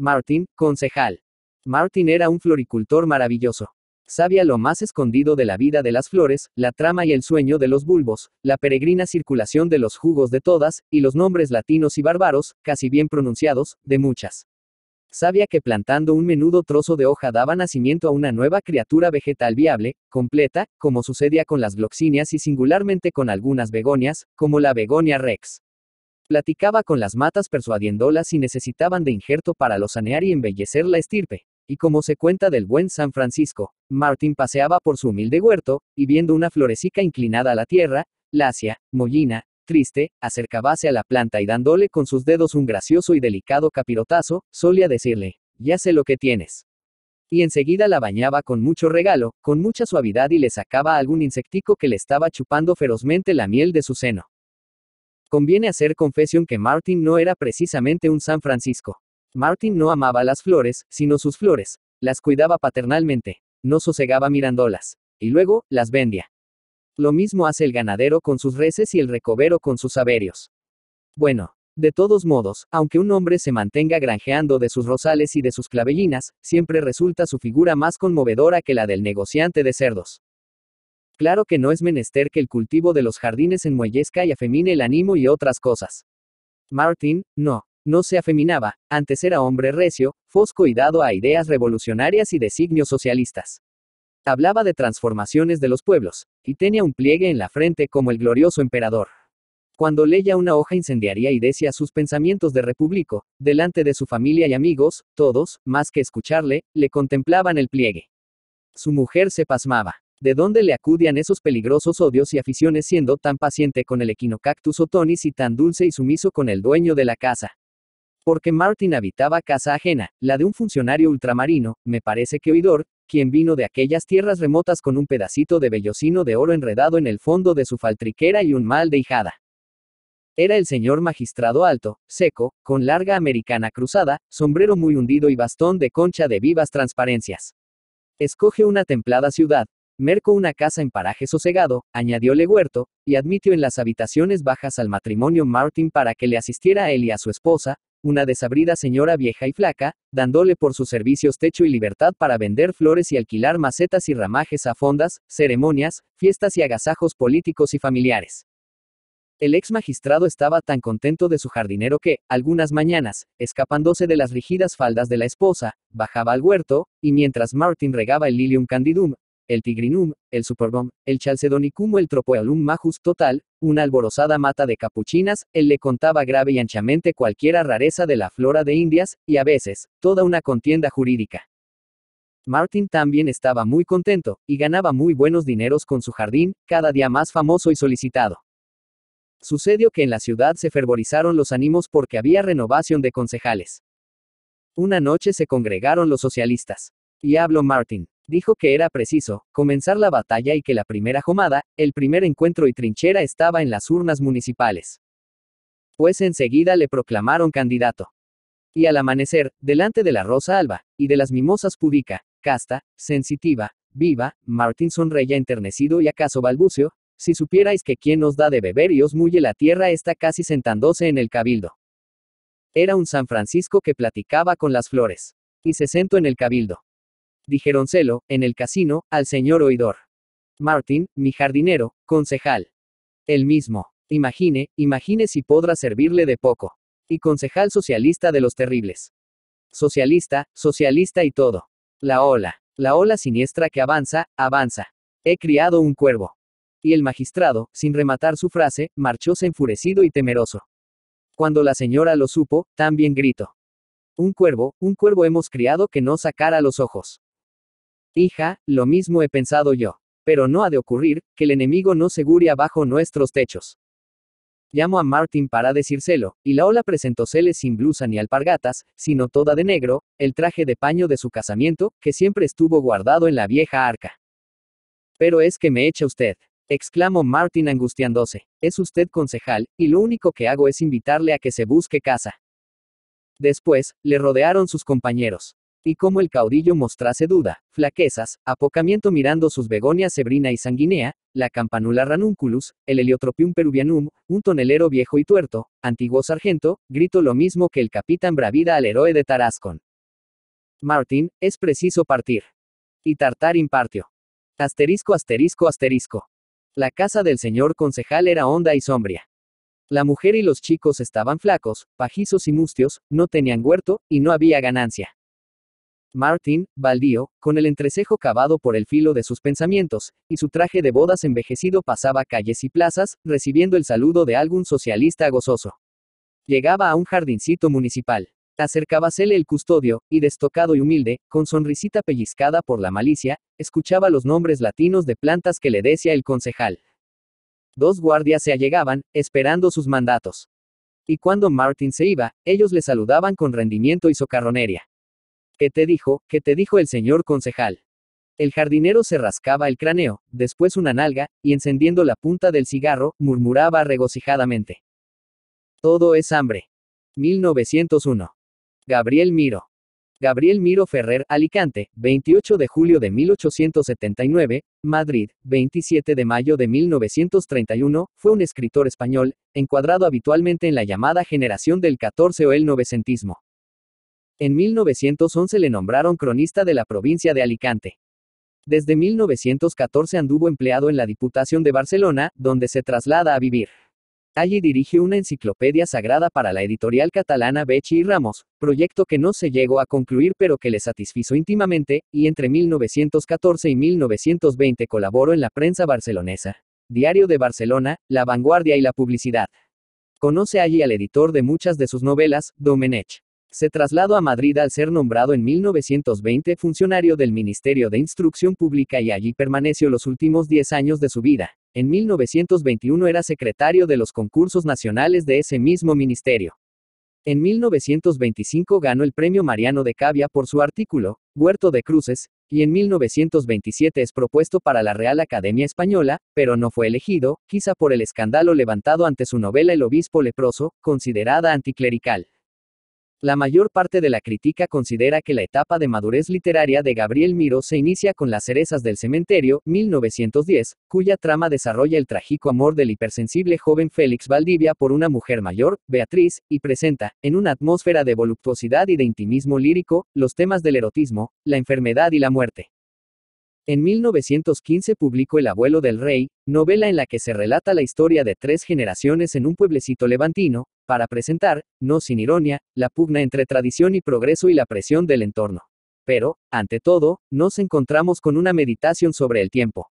Martin, concejal. Martin era un floricultor maravilloso. Sabía lo más escondido de la vida de las flores, la trama y el sueño de los bulbos, la peregrina circulación de los jugos de todas, y los nombres latinos y bárbaros, casi bien pronunciados, de muchas. Sabía que plantando un menudo trozo de hoja daba nacimiento a una nueva criatura vegetal viable, completa, como sucedía con las gloxinias y singularmente con algunas begonias, como la begonia rex. Platicaba con las matas persuadiéndolas si necesitaban de injerto para lo sanear y embellecer la estirpe. Y como se cuenta del buen San Francisco, Martín paseaba por su humilde huerto, y viendo una florecica inclinada a la tierra, lacia, mollina, triste, acercabase a la planta y dándole con sus dedos un gracioso y delicado capirotazo, solía decirle, ya sé lo que tienes. Y enseguida la bañaba con mucho regalo, con mucha suavidad y le sacaba algún insectico que le estaba chupando ferozmente la miel de su seno. Conviene hacer confesión que Martin no era precisamente un San Francisco. Martin no amaba las flores, sino sus flores. Las cuidaba paternalmente. No sosegaba mirándolas. Y luego, las vendía. Lo mismo hace el ganadero con sus reses y el recobero con sus averios. Bueno, de todos modos, aunque un hombre se mantenga granjeando de sus rosales y de sus clavellinas, siempre resulta su figura más conmovedora que la del negociante de cerdos. Claro que no es menester que el cultivo de los jardines enmuellezca y afemine el ánimo y otras cosas. Martin, no, no se afeminaba, antes era hombre recio, fosco y dado a ideas revolucionarias y designios socialistas. Hablaba de transformaciones de los pueblos, y tenía un pliegue en la frente como el glorioso emperador. Cuando leía una hoja incendiaria y decía sus pensamientos de republico, delante de su familia y amigos, todos, más que escucharle, le contemplaban el pliegue. Su mujer se pasmaba. ¿De dónde le acudían esos peligrosos odios y aficiones siendo tan paciente con el equinocactus otonis y tan dulce y sumiso con el dueño de la casa? Porque Martin habitaba casa ajena, la de un funcionario ultramarino, me parece que oidor, quien vino de aquellas tierras remotas con un pedacito de vellocino de oro enredado en el fondo de su faltriquera y un mal de hijada. Era el señor magistrado alto, seco, con larga americana cruzada, sombrero muy hundido y bastón de concha de vivas transparencias. Escoge una templada ciudad, Merco una casa en paraje sosegado, añadióle Huerto, y admitió en las habitaciones bajas al matrimonio Martin para que le asistiera a él y a su esposa, una desabrida señora vieja y flaca, dándole por sus servicios techo y libertad para vender flores y alquilar macetas y ramajes a fondas, ceremonias, fiestas y agasajos políticos y familiares. El ex magistrado estaba tan contento de su jardinero que, algunas mañanas, escapándose de las rígidas faldas de la esposa, bajaba al huerto, y mientras Martin regaba el lilium candidum, el Tigrinum, el Superbom, el Chalcedonicum, el tropoalum majus total, una alborozada mata de capuchinas, él le contaba grave y anchamente cualquiera rareza de la flora de Indias, y a veces, toda una contienda jurídica. Martin también estaba muy contento, y ganaba muy buenos dineros con su jardín, cada día más famoso y solicitado. Sucedió que en la ciudad se fervorizaron los ánimos porque había renovación de concejales. Una noche se congregaron los socialistas. Y habló Martin dijo que era preciso comenzar la batalla y que la primera jomada, el primer encuentro y trinchera estaba en las urnas municipales. Pues enseguida le proclamaron candidato. Y al amanecer, delante de la rosa alba, y de las mimosas pudica, casta, sensitiva, viva, Martín sonreía enternecido y acaso balbucio, si supierais que quien os da de beber y os muye la tierra está casi sentándose en el cabildo. Era un San Francisco que platicaba con las flores. Y se sentó en el cabildo dijeron celo en el casino, al señor oidor. Martin, mi jardinero, concejal. El mismo. Imagine, imagine si podrá servirle de poco. Y concejal socialista de los terribles. Socialista, socialista y todo. La ola. La ola siniestra que avanza, avanza. He criado un cuervo. Y el magistrado, sin rematar su frase, marchóse enfurecido y temeroso. Cuando la señora lo supo, también gritó. Un cuervo, un cuervo hemos criado que no sacara los ojos. Hija, lo mismo he pensado yo. Pero no ha de ocurrir, que el enemigo no segure abajo nuestros techos. Llamo a Martin para decírselo, y la ola presentósele sin blusa ni alpargatas, sino toda de negro, el traje de paño de su casamiento, que siempre estuvo guardado en la vieja arca. Pero es que me echa usted, exclamó Martin angustiándose. Es usted concejal, y lo único que hago es invitarle a que se busque casa. Después, le rodearon sus compañeros. Y como el caudillo mostrase duda, flaquezas, apocamiento mirando sus begonias sebrina y sanguinea, la campanula ranunculus, el heliotropium peruvianum, un tonelero viejo y tuerto, antiguo sargento, grito lo mismo que el capitán bravida al héroe de Tarascon. Martín, es preciso partir. Y Tartar impartió. Asterisco, asterisco, asterisco. La casa del señor concejal era honda y sombria. La mujer y los chicos estaban flacos, pajizos y mustios, no tenían huerto, y no había ganancia. Martin, baldío, con el entrecejo cavado por el filo de sus pensamientos, y su traje de bodas envejecido pasaba calles y plazas, recibiendo el saludo de algún socialista gozoso. Llegaba a un jardincito municipal. Acercábasele el custodio, y destocado y humilde, con sonrisita pellizcada por la malicia, escuchaba los nombres latinos de plantas que le decía el concejal. Dos guardias se allegaban, esperando sus mandatos. Y cuando Martin se iba, ellos le saludaban con rendimiento y socarronería. ¿Qué te dijo? ¿Qué te dijo el señor concejal? El jardinero se rascaba el cráneo, después una nalga, y encendiendo la punta del cigarro, murmuraba regocijadamente. Todo es hambre. 1901. Gabriel Miro. Gabriel Miro Ferrer, Alicante, 28 de julio de 1879, Madrid, 27 de mayo de 1931, fue un escritor español, encuadrado habitualmente en la llamada generación del 14 o el novecentismo. En 1911 le nombraron cronista de la provincia de Alicante. Desde 1914 anduvo empleado en la Diputación de Barcelona, donde se traslada a vivir. Allí dirigió una enciclopedia sagrada para la editorial catalana Bechi y Ramos, proyecto que no se llegó a concluir pero que le satisfizo íntimamente, y entre 1914 y 1920 colaboró en la prensa barcelonesa, Diario de Barcelona, La Vanguardia y la Publicidad. Conoce allí al editor de muchas de sus novelas, Domenech. Se trasladó a Madrid al ser nombrado en 1920 funcionario del Ministerio de Instrucción Pública y allí permaneció los últimos 10 años de su vida. En 1921 era secretario de los concursos nacionales de ese mismo ministerio. En 1925 ganó el premio Mariano de Cavia por su artículo, Huerto de Cruces, y en 1927 es propuesto para la Real Academia Española, pero no fue elegido, quizá por el escándalo levantado ante su novela El obispo leproso, considerada anticlerical. La mayor parte de la crítica considera que la etapa de madurez literaria de Gabriel Miro se inicia con Las cerezas del cementerio, 1910, cuya trama desarrolla el trágico amor del hipersensible joven Félix Valdivia por una mujer mayor, Beatriz, y presenta, en una atmósfera de voluptuosidad y de intimismo lírico, los temas del erotismo, la enfermedad y la muerte. En 1915 publicó El abuelo del rey, novela en la que se relata la historia de tres generaciones en un pueblecito levantino, para presentar, no sin ironía, la pugna entre tradición y progreso y la presión del entorno. Pero, ante todo, nos encontramos con una meditación sobre el tiempo,